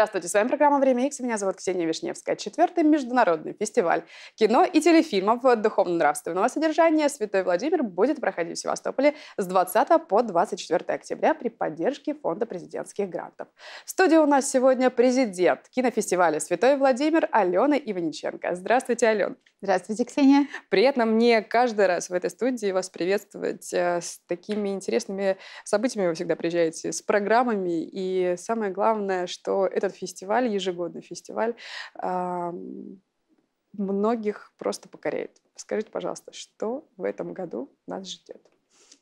Здравствуйте, с вами программа «Время Икс». Меня зовут Ксения Вишневская. Четвертый международный фестиваль кино и телефильмов духовно-нравственного содержания «Святой Владимир» будет проходить в Севастополе с 20 по 24 октября при поддержке Фонда президентских грантов. В студии у нас сегодня президент кинофестиваля «Святой Владимир» Алена Иваниченко. Здравствуйте, Алена. Здравствуйте, Ксения. Приятно мне каждый раз в этой студии вас приветствовать э, с такими интересными событиями. Вы всегда приезжаете с программами. И самое главное, что этот этот фестиваль, ежегодный фестиваль, многих просто покоряет. Скажите, пожалуйста, что в этом году нас ждет?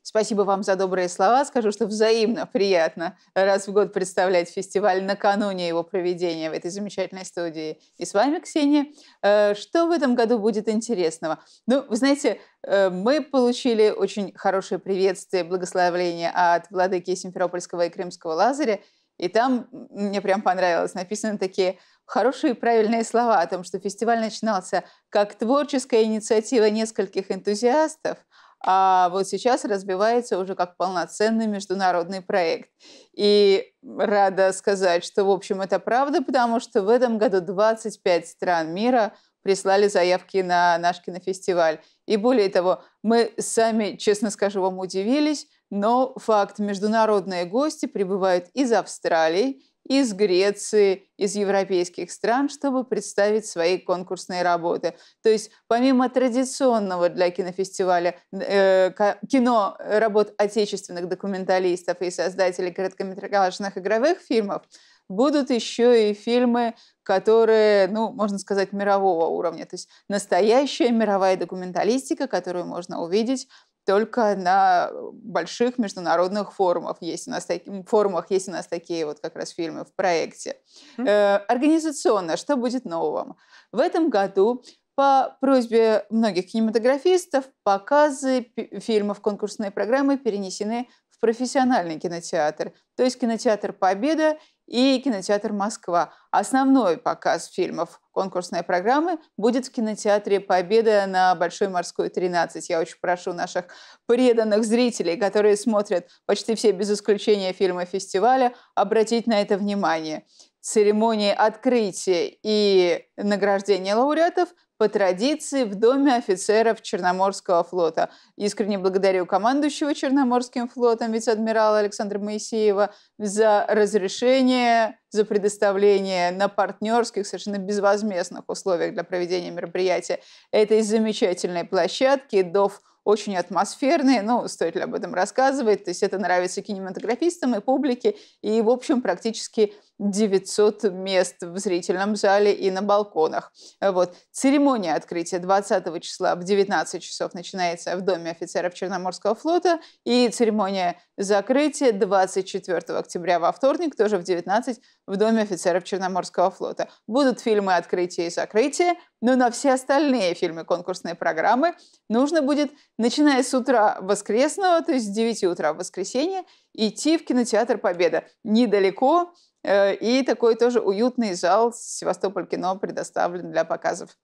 Спасибо вам за добрые слова. Скажу, что взаимно приятно раз в год представлять фестиваль накануне его проведения в этой замечательной студии. И с вами, Ксения. Э, что в этом году будет интересного? Ну, вы знаете, э, мы получили очень хорошее приветствие, благословление от владыки Симферопольского и Крымского Лазаря – и там мне прям понравилось, написаны такие хорошие и правильные слова о том, что фестиваль начинался как творческая инициатива нескольких энтузиастов, а вот сейчас разбивается уже как полноценный международный проект. И рада сказать, что, в общем, это правда, потому что в этом году 25 стран мира прислали заявки на наш кинофестиваль. И более того, мы сами, честно скажу, вам удивились, но факт, международные гости прибывают из Австралии, из Греции, из европейских стран, чтобы представить свои конкурсные работы. То есть помимо традиционного для кинофестиваля э, кино работ отечественных документалистов и создателей короткометражных игровых фильмов, будут еще и фильмы, которые, ну, можно сказать, мирового уровня. То есть настоящая мировая документалистика, которую можно увидеть только на больших международных форумах есть у нас такие форумах есть у нас такие вот как раз фильмы в проекте mm-hmm. э, организационно что будет новым в этом году по просьбе многих кинематографистов показы фильмов конкурсной программы перенесены в профессиональный кинотеатр, то есть кинотеатр «Победа» и кинотеатр «Москва». Основной показ фильмов конкурсной программы будет в кинотеатре «Победа» на Большой морской 13. Я очень прошу наших преданных зрителей, которые смотрят почти все без исключения фильмы фестиваля, обратить на это внимание. Церемонии открытия и награждения лауреатов по традиции в Доме офицеров Черноморского флота. Искренне благодарю командующего Черноморским флотом вице-адмирала Александра Моисеева за разрешение, за предоставление на партнерских, совершенно безвозмездных условиях для проведения мероприятия этой замечательной площадки ДОФ очень атмосферные, ну, стоит ли об этом рассказывать, то есть это нравится кинематографистам и публике, и, в общем, практически 900 мест в зрительном зале и на балконах. Вот. Церемония открытия 20 числа в 19 часов начинается в Доме офицеров Черноморского флота, и церемония закрытия 24 октября во вторник, тоже в 19, в Доме офицеров Черноморского флота. Будут фильмы открытия и закрытия, но на все остальные фильмы конкурсной программы нужно будет, начиная с утра воскресного, то есть с 9 утра в воскресенье, идти в кинотеатр «Победа». Недалеко, Э, и такой тоже уютный зал Севастополь кино предоставлен для показов.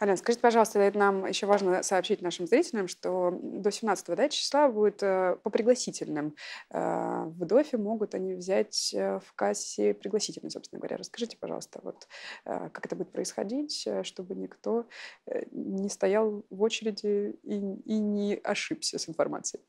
Алена, скажите, пожалуйста, нам еще важно сообщить нашим зрителям, что до 17 да, числа будет э, по пригласительным. Э, в ДОФе могут они взять э, в кассе пригласительные, собственно говоря. Расскажите, пожалуйста, вот, э, как это будет происходить, э, чтобы никто не стоял в очереди и, и не ошибся с информацией.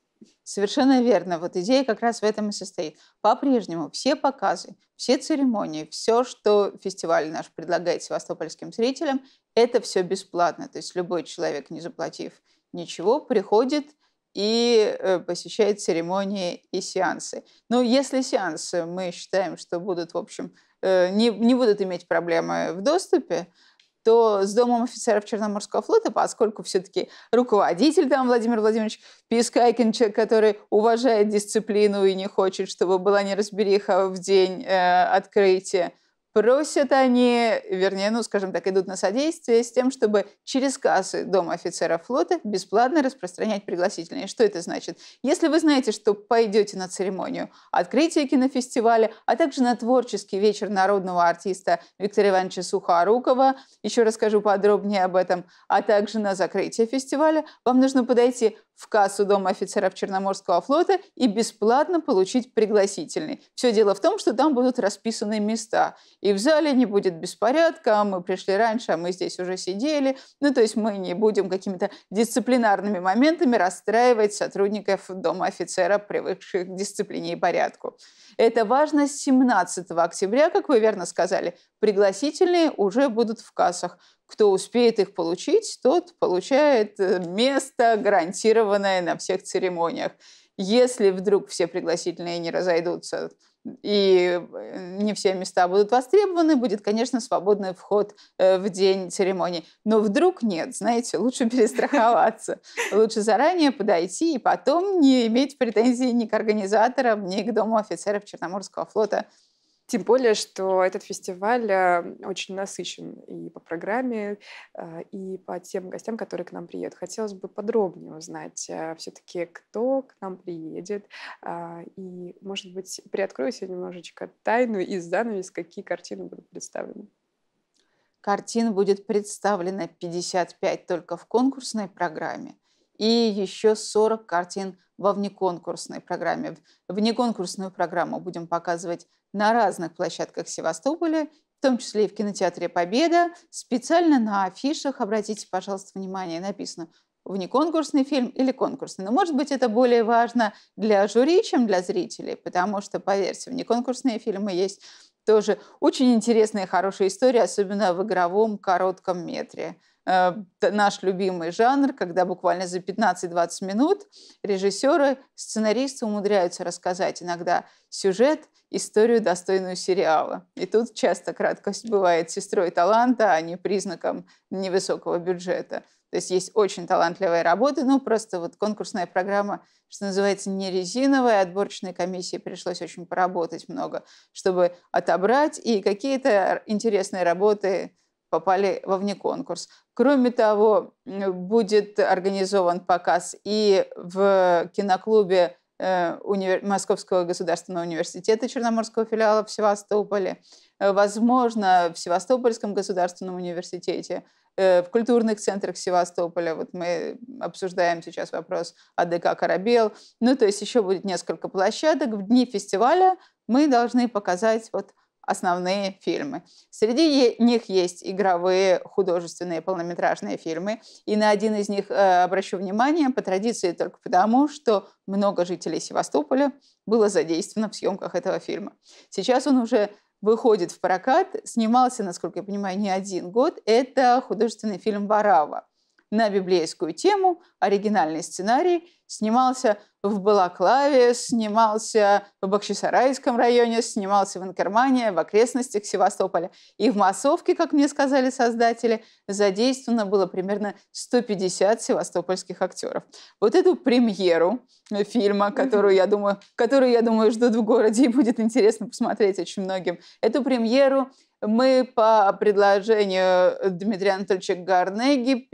Совершенно верно. Вот идея как раз в этом и состоит. По-прежнему все показы, все церемонии, все, что фестиваль наш предлагает севастопольским зрителям, это все бесплатно. То есть любой человек, не заплатив ничего, приходит и э, посещает церемонии и сеансы. Но если сеансы мы считаем, что будут, в общем, э, не, не будут иметь проблемы в доступе, то с Домом офицеров Черноморского флота, поскольку все-таки руководитель там Владимир Владимирович Пискайкин, человек, который уважает дисциплину и не хочет, чтобы была неразбериха в день э, открытия, Просят они, вернее, ну, скажем так, идут на содействие с тем, чтобы через кассы Дома офицера флота бесплатно распространять пригласительные. Что это значит? Если вы знаете, что пойдете на церемонию открытия кинофестиваля, а также на творческий вечер народного артиста Виктора Ивановича Сухорукова, еще расскажу подробнее об этом, а также на закрытие фестиваля, вам нужно подойти в кассу Дома офицеров Черноморского флота и бесплатно получить пригласительный. Все дело в том, что там будут расписаны места. И в зале не будет беспорядка, мы пришли раньше, а мы здесь уже сидели. Ну, то есть мы не будем какими-то дисциплинарными моментами расстраивать сотрудников Дома офицера, привыкших к дисциплине и порядку. Это важно 17 октября, как вы верно сказали. Пригласительные уже будут в кассах кто успеет их получить, тот получает э, место, гарантированное на всех церемониях. Если вдруг все пригласительные не разойдутся, и э, не все места будут востребованы, будет, конечно, свободный вход э, в день церемонии. Но вдруг нет, знаете, лучше перестраховаться. Лучше заранее подойти и потом не иметь претензий ни к организаторам, ни к Дому офицеров Черноморского флота тем более, что этот фестиваль э, очень насыщен и по программе, э, и по тем гостям, которые к нам приедут. Хотелось бы подробнее узнать э, все-таки, кто к нам приедет. А, и, может быть, приоткрою себе немножечко тайну и занавес, какие картины будут представлены. Картин будет представлено 55 только в конкурсной программе и еще 40 картин во внеконкурсной программе. Внеконкурсную программу будем показывать на разных площадках Севастополя, в том числе и в кинотеатре «Победа». Специально на афишах, обратите, пожалуйста, внимание, написано внеконкурсный фильм или конкурсный. Но, может быть, это более важно для жюри, чем для зрителей, потому что, поверьте, внеконкурсные фильмы есть тоже очень интересные, хорошие истории, особенно в игровом коротком метре. Э, наш любимый жанр, когда буквально за 15-20 минут режиссеры, сценаристы умудряются рассказать иногда сюжет, историю, достойную сериала. И тут часто краткость бывает сестрой таланта, а не признаком невысокого бюджета. То есть есть очень талантливые работы, но просто вот конкурсная программа, что называется, не резиновая, отборочной комиссии пришлось очень поработать много, чтобы отобрать, и какие-то интересные работы попали во вне конкурс. Кроме того, будет организован показ и в киноклубе э, Московского государственного университета Черноморского филиала в Севастополе, э, возможно, в Севастопольском государственном университете, э, в культурных центрах Севастополя. Вот мы обсуждаем сейчас вопрос о ДК «Корабел». Ну, то есть еще будет несколько площадок. В дни фестиваля мы должны показать вот основные фильмы. Среди них есть игровые художественные полнометражные фильмы. И на один из них э, обращу внимание по традиции только потому, что много жителей Севастополя было задействовано в съемках этого фильма. Сейчас он уже выходит в прокат, снимался, насколько я понимаю, не один год. Это художественный фильм «Варава» на библейскую тему, оригинальный сценарий. Снимался в Балаклаве, снимался в Бахчисарайском районе, снимался в Инкермане, в окрестностях Севастополя. И в массовке, как мне сказали создатели, задействовано было примерно 150 севастопольских актеров. Вот эту премьеру э, фильма, которую, я думаю, которую, я думаю, ждут в городе и будет интересно посмотреть очень многим, эту премьеру мы по предложению э, Дмитрия Анатольевича Гарнеги,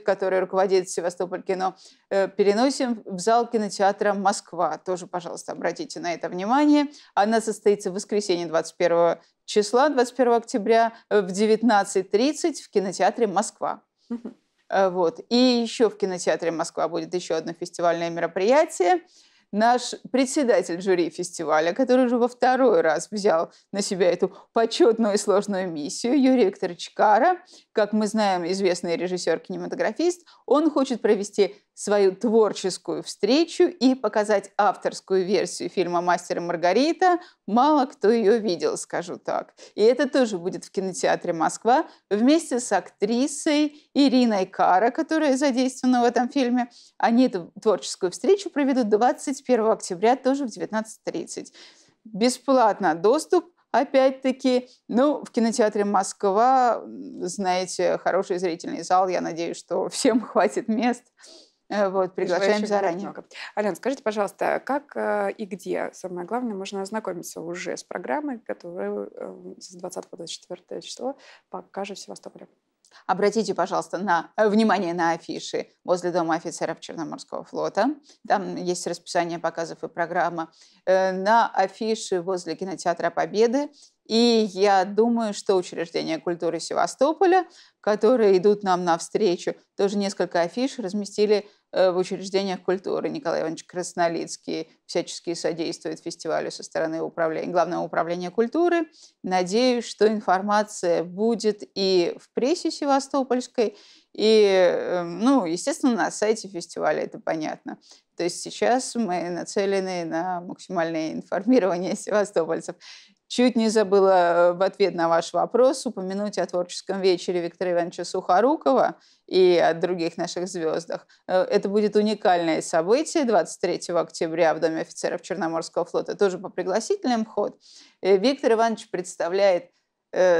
который руководит Севастополь кино, э, переносим в зал кинотеатра «Москва». Тоже, пожалуйста, обратите на это внимание. Она состоится в воскресенье 21 числа, 21 октября э, в 19.30 в кинотеатре «Москва». Вот. И еще в кинотеатре «Москва» будет еще одно фестивальное мероприятие – наш председатель жюри фестиваля, который уже во второй раз взял на себя эту почетную и сложную миссию, Юрий Викторович Кара, как мы знаем, известный режиссер-кинематографист, он хочет провести свою творческую встречу и показать авторскую версию фильма «Мастер и Маргарита». Мало кто ее видел, скажу так. И это тоже будет в кинотеатре «Москва» вместе с актрисой Ириной Кара, которая задействована в этом фильме. Они эту творческую встречу проведут 21 октября, тоже в 19.30. Бесплатно доступ опять-таки, ну, в кинотеатре «Москва», знаете, хороший зрительный зал, я надеюсь, что всем хватит мест. Э, вот, приглашаем заранее. Много. Алена, скажите, пожалуйста, как э, и где, самое главное, можно ознакомиться уже с программой, которая эм, с 20 по 24 число покажет в Севастополе? Обратите, пожалуйста, на, э, внимание на афиши возле Дома офицеров Черноморского флота. Там есть расписание показов и программа. На афиши возле кинотеатра Победы и я думаю, что учреждения культуры Севастополя, которые идут нам навстречу, тоже несколько афиш разместили э, в учреждениях культуры. Николай Иванович Краснолицкий всячески содействует фестивалю со стороны управления, Главного управления культуры. Надеюсь, что информация будет и в прессе севастопольской, и, э, ну, естественно, на сайте фестиваля, это понятно. То есть сейчас мы нацелены на максимальное информирование севастопольцев. Чуть не забыла э, в ответ на ваш вопрос упомянуть о творческом вечере Виктора Ивановича Сухорукова и о других наших звездах. Э, это будет уникальное событие 23 октября в Доме офицеров Черноморского флота, тоже по пригласительным вход. Э, Виктор Иванович представляет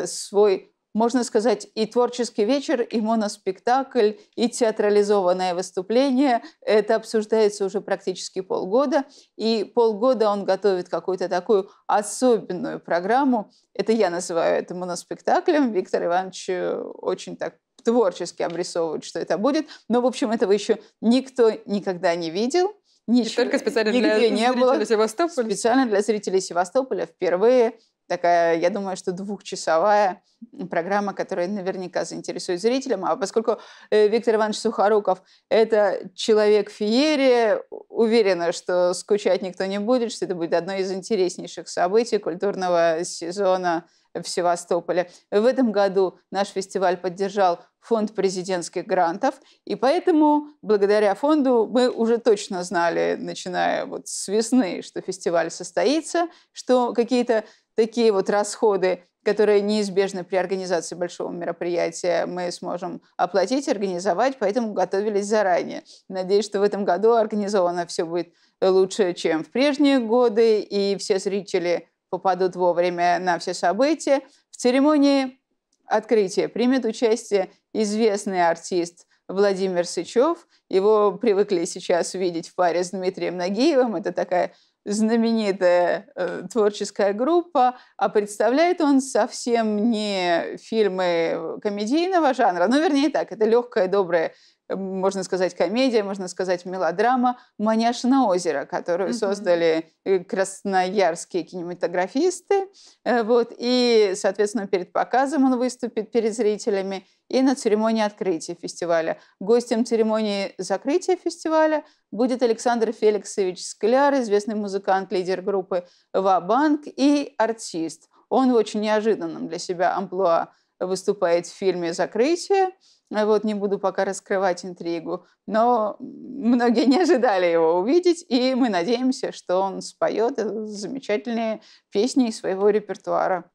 свой можно сказать, и творческий вечер, и моноспектакль, и театрализованное выступление. Это обсуждается уже практически полгода. И полгода он готовит какую-то такую особенную программу. Это я называю это моноспектаклем. Виктор Иванович э, очень так творчески обрисовывает, что это будет. Но, в общем, этого еще никто никогда не видел. Ничего, и только специально для не зрителей было. Севастополя? Специально для зрителей Севастополя впервые такая, я думаю, что двухчасовая программа, которая наверняка заинтересует зрителям. А поскольку э, Виктор Иванович Сухоруков – это человек феерии, уверена, что скучать никто не будет, что это будет одно из интереснейших событий культурного сезона – в Севастополе. В этом году наш фестиваль поддержал фонд президентских грантов, и поэтому благодаря фонду мы уже точно знали, начиная вот с весны, что фестиваль состоится, что какие-то такие вот расходы которые неизбежны при организации большого мероприятия, мы сможем оплатить, организовать, поэтому готовились заранее. Надеюсь, что в этом году организовано все будет лучше, чем в прежние годы, и все зрители попадут вовремя на все события. В церемонии открытия примет участие известный артист Владимир Сычев. Его привыкли сейчас видеть в паре с Дмитрием Нагиевым. Это такая знаменитая э, творческая группа, а представляет он совсем не фильмы комедийного жанра, ну, вернее так, это легкая, добрая Э, можно сказать, комедия, можно сказать, мелодрама «Маняш на озеро», которую mm-hmm. создали э, красноярские кинематографисты. Э, вот. И, соответственно, перед показом он выступит перед зрителями и на церемонии открытия фестиваля. Гостем церемонии закрытия фестиваля будет Александр Феликсович Скляр, известный музыкант, лидер группы «Ва-банк» и артист. Он в очень неожиданном для себя амплуа выступает в фильме «Закрытие». Э, вот не буду пока раскрывать интригу, но многие не ожидали его увидеть, и мы надеемся, что он споет э, замечательные песни из своего репертуара.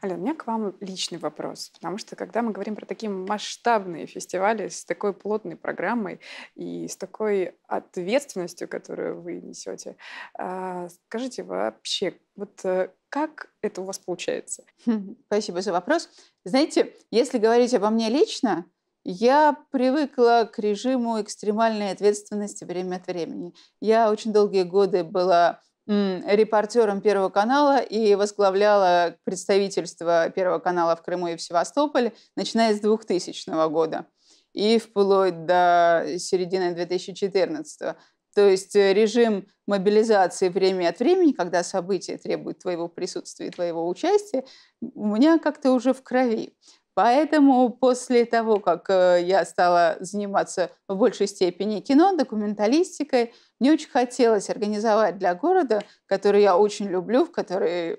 Алена, у меня к вам личный вопрос, потому что когда мы говорим про такие масштабные фестивали с такой плотной программой и с такой ответственностью, которую вы несете, а, скажите вообще, вот э, как это у вас получается? Хм, спасибо за вопрос. Знаете, если говорить обо мне лично, я привыкла к режиму экстремальной ответственности время от времени. Я очень долгие годы была репортером Первого канала и возглавляла представительство Первого канала в Крыму и в Севастополе, начиная с 2000 года и вплоть до середины 2014. года. То есть э, режим мобилизации время от времени, когда события требуют твоего присутствия и твоего участия, у меня как-то уже в крови. Поэтому после того, как э, я стала заниматься в большей степени кино, документалистикой, мне очень хотелось организовать для города, который я очень люблю, в который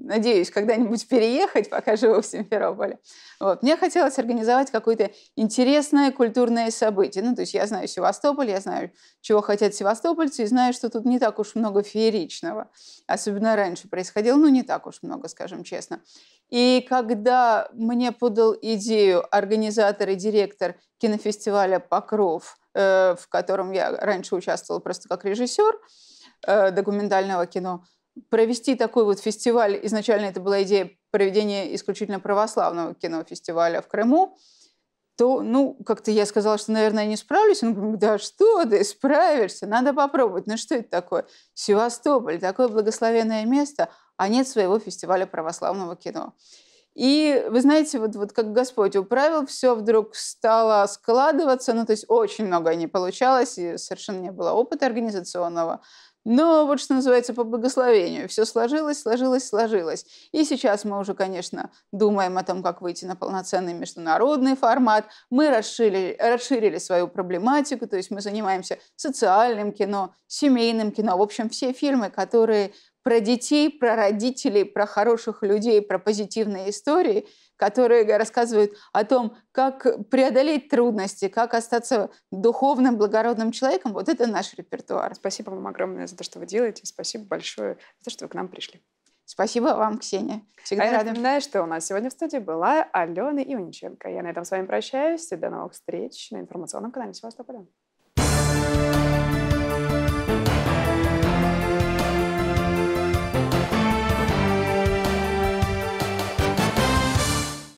надеюсь когда-нибудь переехать, пока живу в Симферополе. Вот. Мне хотелось организовать какое-то интересное культурное событие. Ну, то есть я знаю Севастополь, я знаю, чего хотят севастопольцы, и знаю, что тут не так уж много фееричного. Особенно раньше происходило, ну, не так уж много, скажем честно. И когда мне подал идею организатор и директор кинофестиваля «Покров» Э, в котором я раньше участвовала просто как режиссер э, документального кино, провести такой вот фестиваль. Изначально это была идея проведения исключительно православного кинофестиваля в Крыму то, ну, как-то я сказала, что, наверное, я не справлюсь. Он говорит, да что ты, справишься, надо попробовать. Ну, что это такое? Севастополь, такое благословенное место, а нет своего фестиваля православного кино. И вы знаете, вот, вот как Господь управил, все вдруг стало складываться, ну то есть очень многое не получалось, и совершенно не было опыта организационного. Но вот что называется по благословению. Все сложилось, сложилось, сложилось. И сейчас мы уже, конечно, думаем о том, как выйти на полноценный международный формат. Мы расширили, расширили свою проблематику, то есть мы занимаемся социальным кино, семейным кино. В общем, все фильмы, которые про детей, про родителей, про хороших людей, про позитивные истории, которые рассказывают о том, как преодолеть трудности, как остаться духовным, благородным человеком. Вот это наш репертуар. Спасибо вам огромное за то, что вы делаете. Спасибо большое за то, что вы к нам пришли. Спасибо вам, Ксения. Всегда а рада. Я напоминаю, что у нас сегодня в студии была Алена Иваниченко. Я на этом с вами прощаюсь. И до новых встреч на информационном канале Севастополя.